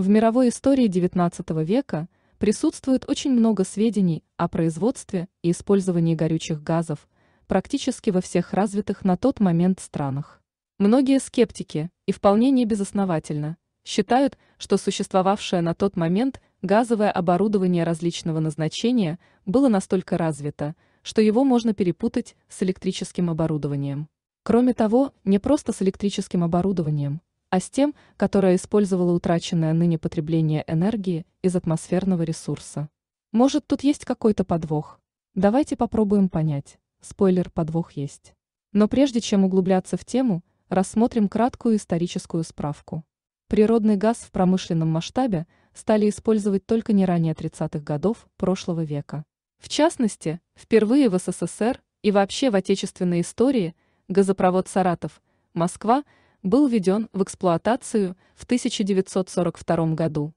В мировой истории XIX века присутствует очень много сведений о производстве и использовании горючих газов практически во всех развитых на тот момент странах. Многие скептики, и вполне не безосновательно, считают, что существовавшее на тот момент газовое оборудование различного назначения было настолько развито, что его можно перепутать с электрическим оборудованием. Кроме того, не просто с электрическим оборудованием – а с тем, которое использовало утраченное ныне потребление энергии из атмосферного ресурса. Может, тут есть какой-то подвох? Давайте попробуем понять. Спойлер, подвох есть. Но прежде чем углубляться в тему, рассмотрим краткую историческую справку. Природный газ в промышленном масштабе стали использовать только не ранее 30-х годов прошлого века. В частности, впервые в СССР и вообще в отечественной истории газопровод «Саратов» Москва – был введен в эксплуатацию в 1942 году.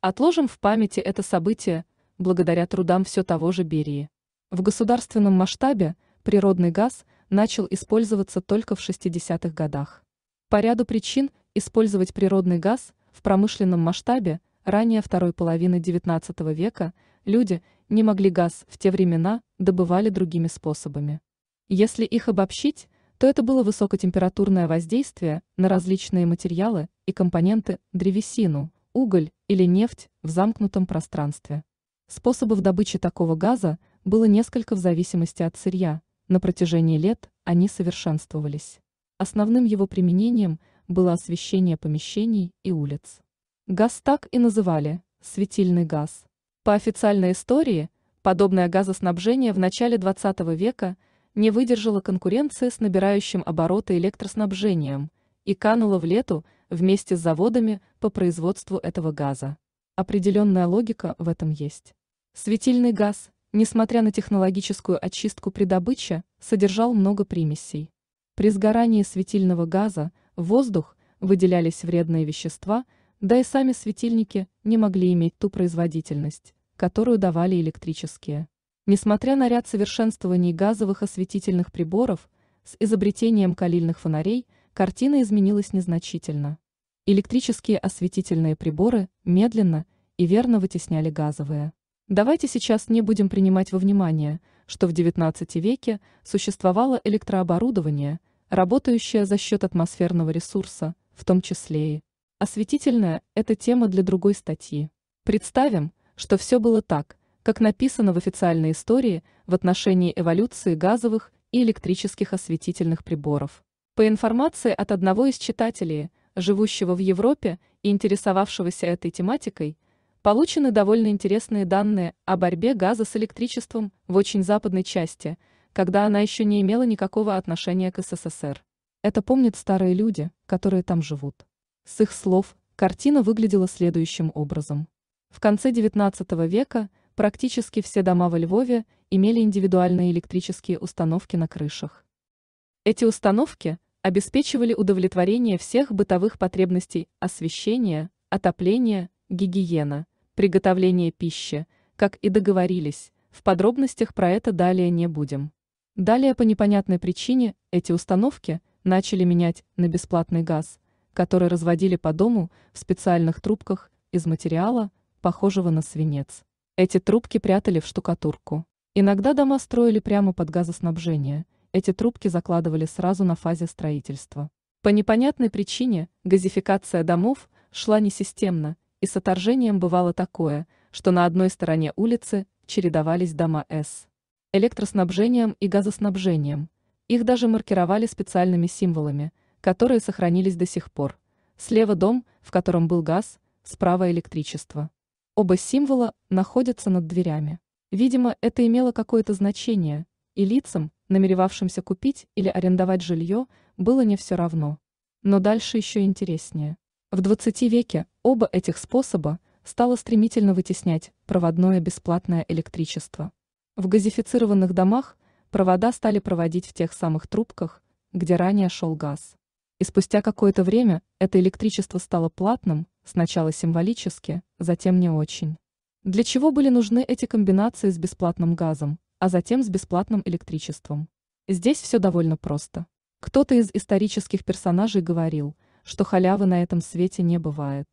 Отложим в памяти это событие, благодаря трудам все того же Берии. В государственном масштабе природный газ начал использоваться только в 60-х годах. По ряду причин использовать природный газ в промышленном масштабе ранее второй половины XIX века люди не могли газ в те времена добывали другими способами. Если их обобщить, то это было высокотемпературное воздействие на различные материалы и компоненты древесину, уголь или нефть в замкнутом пространстве. Способов добычи такого газа было несколько в зависимости от сырья, на протяжении лет они совершенствовались. Основным его применением было освещение помещений и улиц. Газ так и называли – светильный газ. По официальной истории, подобное газоснабжение в начале XX века – не выдержала конкуренции с набирающим обороты электроснабжением и канула в лету вместе с заводами по производству этого газа. Определенная логика в этом есть. Светильный газ, несмотря на технологическую очистку при добыче, содержал много примесей. При сгорании светильного газа в воздух выделялись вредные вещества, да и сами светильники не могли иметь ту производительность, которую давали электрические. Несмотря на ряд совершенствований газовых осветительных приборов, с изобретением калильных фонарей картина изменилась незначительно. Электрические осветительные приборы медленно и верно вытесняли газовые. Давайте сейчас не будем принимать во внимание, что в XIX веке существовало электрооборудование, работающее за счет атмосферного ресурса, в том числе и осветительное – это тема для другой статьи. Представим, что все было так, как написано в официальной истории в отношении эволюции газовых и электрических осветительных приборов. По информации от одного из читателей, живущего в Европе и интересовавшегося этой тематикой, получены довольно интересные данные о борьбе газа с электричеством в очень западной части, когда она еще не имела никакого отношения к СССР. Это помнят старые люди, которые там живут. С их слов, картина выглядела следующим образом. В конце XIX века – Практически все дома во Львове имели индивидуальные электрические установки на крышах. Эти установки обеспечивали удовлетворение всех бытовых потребностей освещения, отопления, гигиена, приготовления пищи, как и договорились, в подробностях про это далее не будем. Далее по непонятной причине эти установки начали менять на бесплатный газ, который разводили по дому в специальных трубках из материала, похожего на свинец. Эти трубки прятали в штукатурку. Иногда дома строили прямо под газоснабжение. Эти трубки закладывали сразу на фазе строительства. По непонятной причине газификация домов шла несистемно, и с отторжением бывало такое, что на одной стороне улицы чередовались дома С. Электроснабжением и газоснабжением. Их даже маркировали специальными символами, которые сохранились до сих пор. Слева дом, в котором был газ, справа электричество. Оба символа находятся над дверями. Видимо, это имело какое-то значение, и лицам, намеревавшимся купить или арендовать жилье, было не все равно. Но дальше еще интереснее. В 20 веке оба этих способа стало стремительно вытеснять проводное бесплатное электричество. В газифицированных домах провода стали проводить в тех самых трубках, где ранее шел газ. И спустя какое-то время это электричество стало платным, сначала символически, затем не очень. Для чего были нужны эти комбинации с бесплатным газом, а затем с бесплатным электричеством? Здесь все довольно просто. Кто-то из исторических персонажей говорил, что халявы на этом свете не бывает.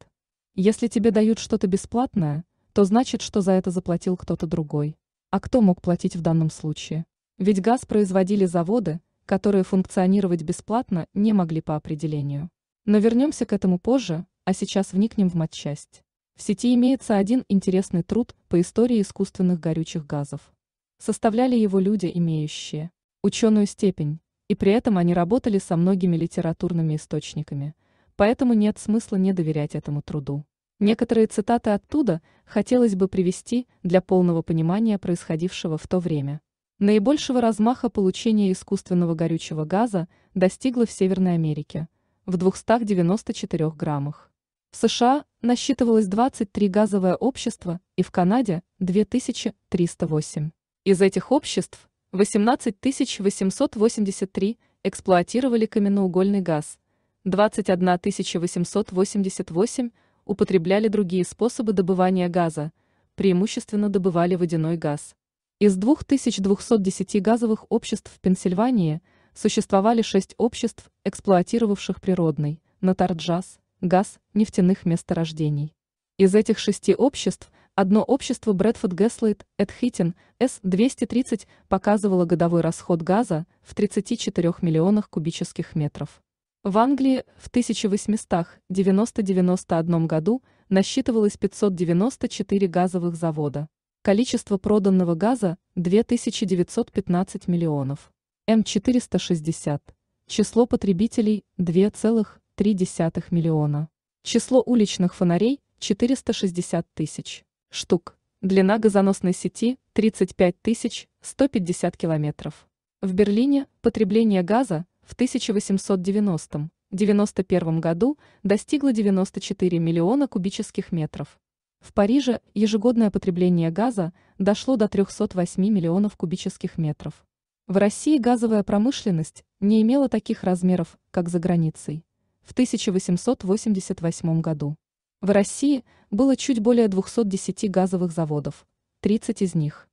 Если тебе дают что-то бесплатное, то значит, что за это заплатил кто-то другой. А кто мог платить в данном случае? Ведь газ производили заводы, которые функционировать бесплатно не могли по определению. Но вернемся к этому позже, а сейчас вникнем в матчасть. В сети имеется один интересный труд по истории искусственных горючих газов. Составляли его люди, имеющие ученую степень, и при этом они работали со многими литературными источниками, поэтому нет смысла не доверять этому труду. Некоторые цитаты оттуда хотелось бы привести для полного понимания происходившего в то время. Наибольшего размаха получения искусственного горючего газа достигло в Северной Америке в 294 граммах. В США насчитывалось 23 газовое общество и в Канаде 2308. Из этих обществ 18883 эксплуатировали каменноугольный газ, 21888 употребляли другие способы добывания газа, преимущественно добывали водяной газ. Из 2210 газовых обществ в Пенсильвании существовали шесть обществ, эксплуатировавших природный, натарджас газ нефтяных месторождений. Из этих шести обществ одно общество Брэдфорд Гэслейт Эдхитин С-230 показывало годовой расход газа в 34 миллионах кубических метров. В Англии в 1890-91 году насчитывалось 594 газовых завода. Количество проданного газа – 2915 миллионов. М460. Число потребителей – 2,1 3,3 миллиона. Число уличных фонарей – 460 тысяч штук. Длина газоносной сети – 35 тысяч 150 километров. В Берлине потребление газа в 1890-91 году достигло 94 миллиона кубических метров. В Париже ежегодное потребление газа дошло до 308 миллионов кубических метров. В России газовая промышленность не имела таких размеров, как за границей в 1888 году. В России было чуть более 210 газовых заводов, 30 из них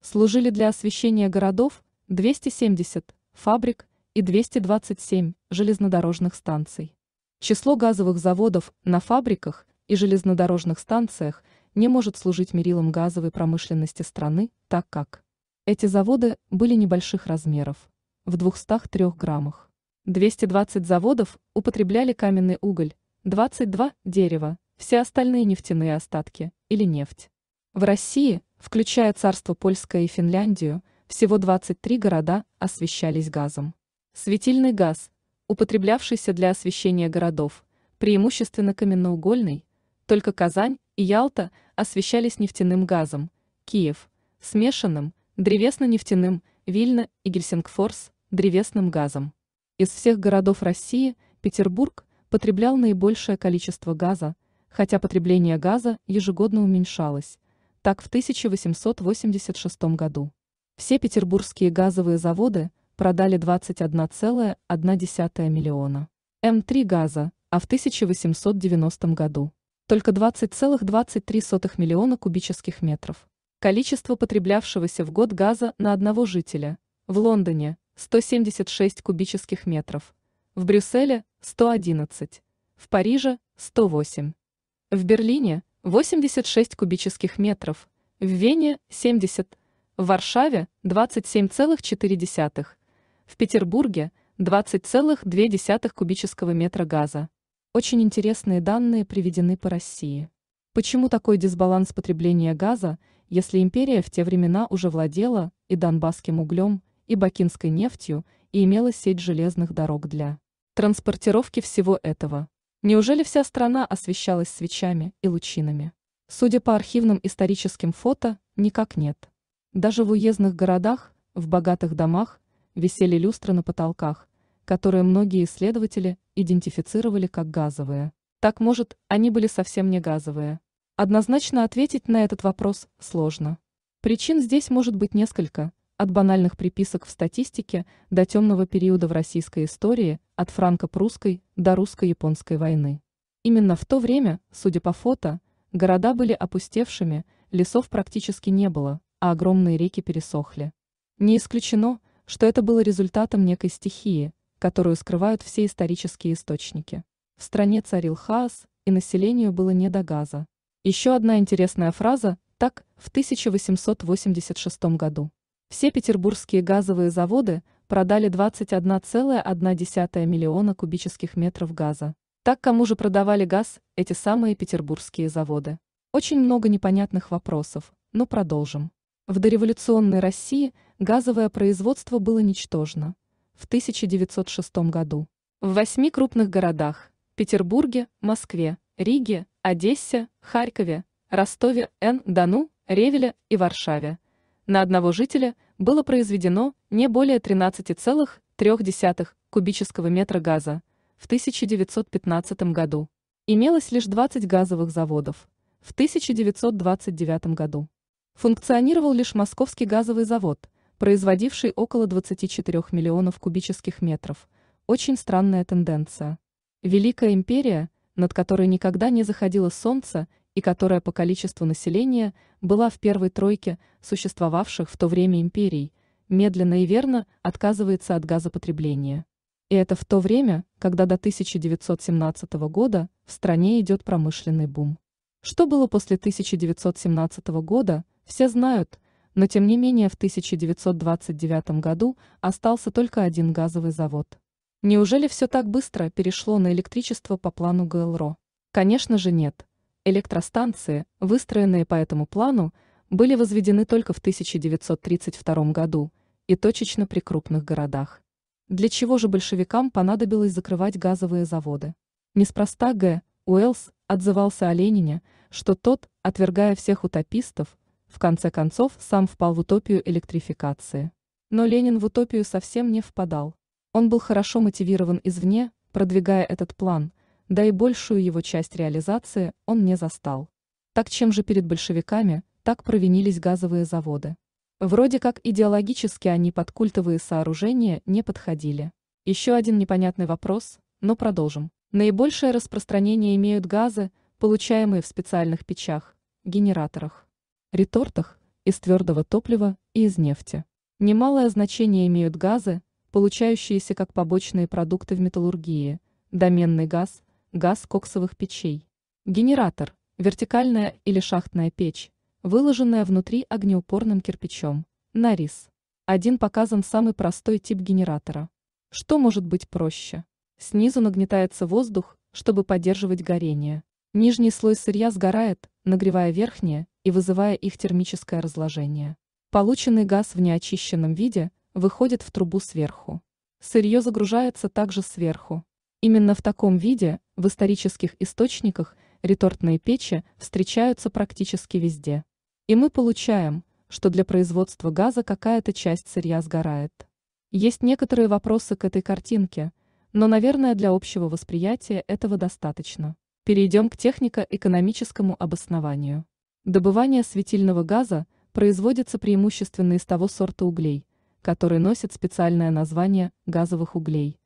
служили для освещения городов 270, фабрик и 227 железнодорожных станций. Число газовых заводов на фабриках и железнодорожных станциях не может служить мерилом газовой промышленности страны, так как эти заводы были небольших размеров, в 203 граммах. 220 заводов употребляли каменный уголь, 22 – дерево, все остальные нефтяные остатки или нефть. В России, включая царство Польское и Финляндию, всего 23 города освещались газом. Светильный газ, употреблявшийся для освещения городов, преимущественно каменноугольный, только Казань и Ялта освещались нефтяным газом, Киев – смешанным, древесно-нефтяным, Вильна и Гельсингфорс – древесным газом. Из всех городов России Петербург потреблял наибольшее количество газа, хотя потребление газа ежегодно уменьшалось, так в 1886 году. Все петербургские газовые заводы продали 21,1 миллиона М3 эм газа, а в 1890 году только 20,23 миллиона кубических метров. Количество потреблявшегося в год газа на одного жителя в Лондоне 176 кубических метров, в Брюсселе – 111, в Париже – 108, в Берлине – 86 кубических метров, в Вене – 70, в Варшаве – 27,4, в Петербурге – 20,2 кубического метра газа. Очень интересные данные приведены по России. Почему такой дисбаланс потребления газа, если империя в те времена уже владела и донбасским углем, и бакинской нефтью и имела сеть железных дорог для транспортировки всего этого. Неужели вся страна освещалась свечами и лучинами? Судя по архивным историческим фото, никак нет. Даже в уездных городах, в богатых домах, висели люстры на потолках, которые многие исследователи идентифицировали как газовые. Так, может, они были совсем не газовые. Однозначно ответить на этот вопрос сложно. Причин здесь может быть несколько, от банальных приписок в статистике до темного периода в российской истории, от франко-прусской до русско-японской войны. Именно в то время, судя по фото, города были опустевшими, лесов практически не было, а огромные реки пересохли. Не исключено, что это было результатом некой стихии, которую скрывают все исторические источники. В стране царил хаос, и населению было не до газа. Еще одна интересная фраза, так, в 1886 году. Все петербургские газовые заводы продали 21,1 миллиона кубических метров газа. Так кому же продавали газ эти самые петербургские заводы? Очень много непонятных вопросов, но продолжим. В дореволюционной России газовое производство было ничтожно. В 1906 году. В восьми крупных городах – Петербурге, Москве, Риге, Одессе, Харькове, Ростове, Н-Дону, Ревеле и Варшаве – на одного жителя было произведено не более 13,3 кубического метра газа в 1915 году. Имелось лишь 20 газовых заводов в 1929 году. Функционировал лишь Московский газовый завод, производивший около 24 миллионов кубических метров. Очень странная тенденция. Великая империя, над которой никогда не заходило солнце и которая по количеству населения была в первой тройке существовавших в то время империй, медленно и верно отказывается от газопотребления. И это в то время, когда до 1917 года в стране идет промышленный бум. Что было после 1917 года, все знают, но тем не менее в 1929 году остался только один газовый завод. Неужели все так быстро перешло на электричество по плану ГЛРО? Конечно же нет. Электростанции, выстроенные по этому плану, были возведены только в 1932 году и точечно при крупных городах. Для чего же большевикам понадобилось закрывать газовые заводы? Неспроста Г. Уэллс отзывался о Ленине, что тот, отвергая всех утопистов, в конце концов сам впал в утопию электрификации. Но Ленин в утопию совсем не впадал. Он был хорошо мотивирован извне, продвигая этот план, да и большую его часть реализации он не застал. Так чем же перед большевиками так провинились газовые заводы? Вроде как идеологически они под культовые сооружения не подходили. Еще один непонятный вопрос, но продолжим. Наибольшее распространение имеют газы, получаемые в специальных печах, генераторах, ретортах из твердого топлива и из нефти. Немалое значение имеют газы, получающиеся как побочные продукты в металлургии, доменный газ, газ коксовых печей. Генератор – вертикальная или шахтная печь, выложенная внутри огнеупорным кирпичом, на Один показан самый простой тип генератора. Что может быть проще? Снизу нагнетается воздух, чтобы поддерживать горение. Нижний слой сырья сгорает, нагревая верхнее и вызывая их термическое разложение. Полученный газ в неочищенном виде выходит в трубу сверху. Сырье загружается также сверху, Именно в таком виде в исторических источниках ретортные печи встречаются практически везде. И мы получаем, что для производства газа какая-то часть сырья сгорает. Есть некоторые вопросы к этой картинке, но, наверное, для общего восприятия этого достаточно. Перейдем к технико-экономическому обоснованию. Добывание светильного газа производится преимущественно из того сорта углей, который носит специальное название газовых углей –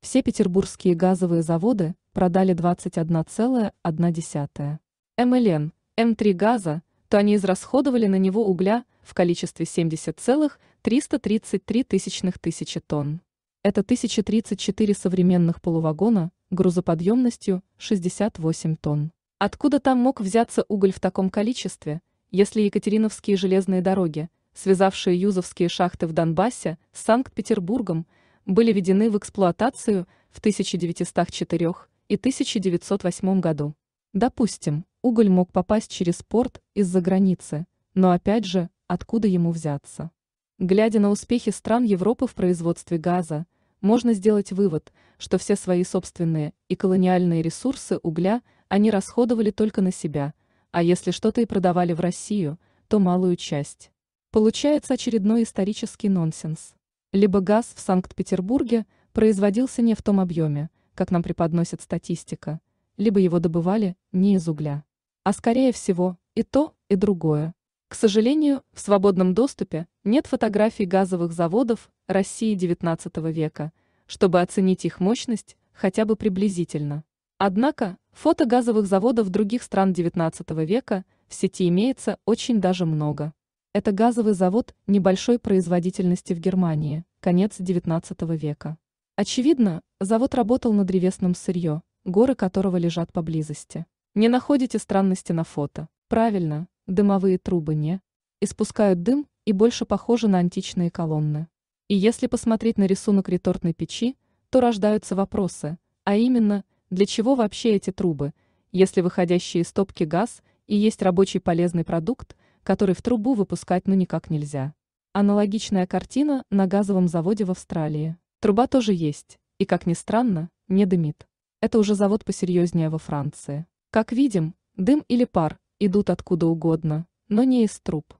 Все петербургские газовые заводы продали 21,1 млн М3 газа, то они израсходовали на него угля в количестве 70,333 тысячных тысячи тонн. Это 1034 современных полувагона грузоподъемностью 68 тонн. Откуда там мог взяться уголь в таком количестве, если Екатериновские железные дороги, связавшие юзовские шахты в Донбассе с Санкт-Петербургом, были введены в эксплуатацию в 1904 и 1908 году. Допустим, уголь мог попасть через порт из-за границы, но опять же, откуда ему взяться? Глядя на успехи стран Европы в производстве газа, можно сделать вывод, что все свои собственные и колониальные ресурсы угля они расходовали только на себя, а если что-то и продавали в Россию, то малую часть. Получается очередной исторический нонсенс либо газ в Санкт-Петербурге производился не в том объеме, как нам преподносит статистика, либо его добывали не из угля. А скорее всего, и то, и другое. К сожалению, в свободном доступе нет фотографий газовых заводов России XIX века, чтобы оценить их мощность хотя бы приблизительно. Однако, фото газовых заводов других стран XIX века в сети имеется очень даже много. Это газовый завод небольшой производительности в Германии, конец XIX века. Очевидно, завод работал на древесном сырье, горы которого лежат поблизости. Не находите странности на фото. Правильно, дымовые трубы не. Испускают дым и больше похожи на античные колонны. И если посмотреть на рисунок ретортной печи, то рождаются вопросы, а именно, для чего вообще эти трубы, если выходящие из топки газ и есть рабочий полезный продукт, который в трубу выпускать ну никак нельзя. Аналогичная картина на газовом заводе в Австралии. Труба тоже есть, и, как ни странно, не дымит. Это уже завод посерьезнее во Франции. Как видим, дым или пар идут откуда угодно, но не из труб.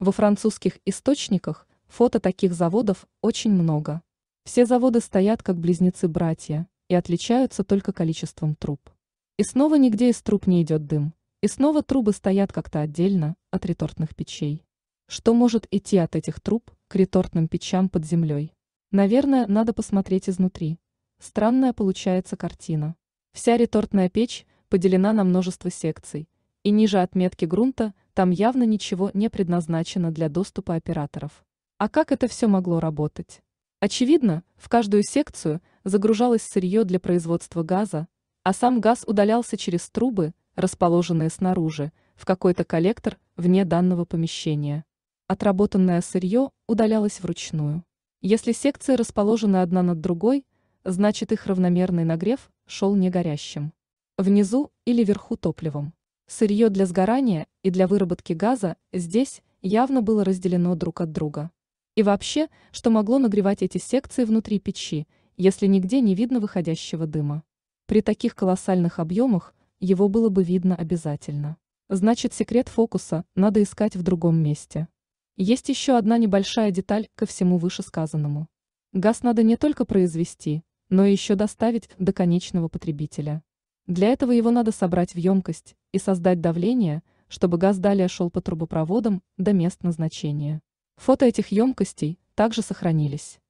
Во французских источниках фото таких заводов очень много. Все заводы стоят как близнецы-братья и отличаются только количеством труб. И снова нигде из труб не идет дым, и снова трубы стоят как-то отдельно от ретортных печей. Что может идти от этих труб к ретортным печам под землей? Наверное, надо посмотреть изнутри. Странная получается картина. Вся ретортная печь поделена на множество секций, и ниже отметки грунта там явно ничего не предназначено для доступа операторов. А как это все могло работать? Очевидно, в каждую секцию загружалось сырье для производства газа, а сам газ удалялся через трубы расположенные снаружи, в какой-то коллектор вне данного помещения. Отработанное сырье удалялось вручную. Если секции расположены одна над другой, значит их равномерный нагрев шел не горящим. Внизу или вверху топливом. Сырье для сгорания и для выработки газа здесь явно было разделено друг от друга. И вообще, что могло нагревать эти секции внутри печи, если нигде не видно выходящего дыма? При таких колоссальных объемах его было бы видно обязательно. Значит, секрет фокуса надо искать в другом месте. Есть еще одна небольшая деталь ко всему вышесказанному. Газ надо не только произвести, но и еще доставить до конечного потребителя. Для этого его надо собрать в емкость и создать давление, чтобы газ далее шел по трубопроводам до мест назначения. Фото этих емкостей также сохранились.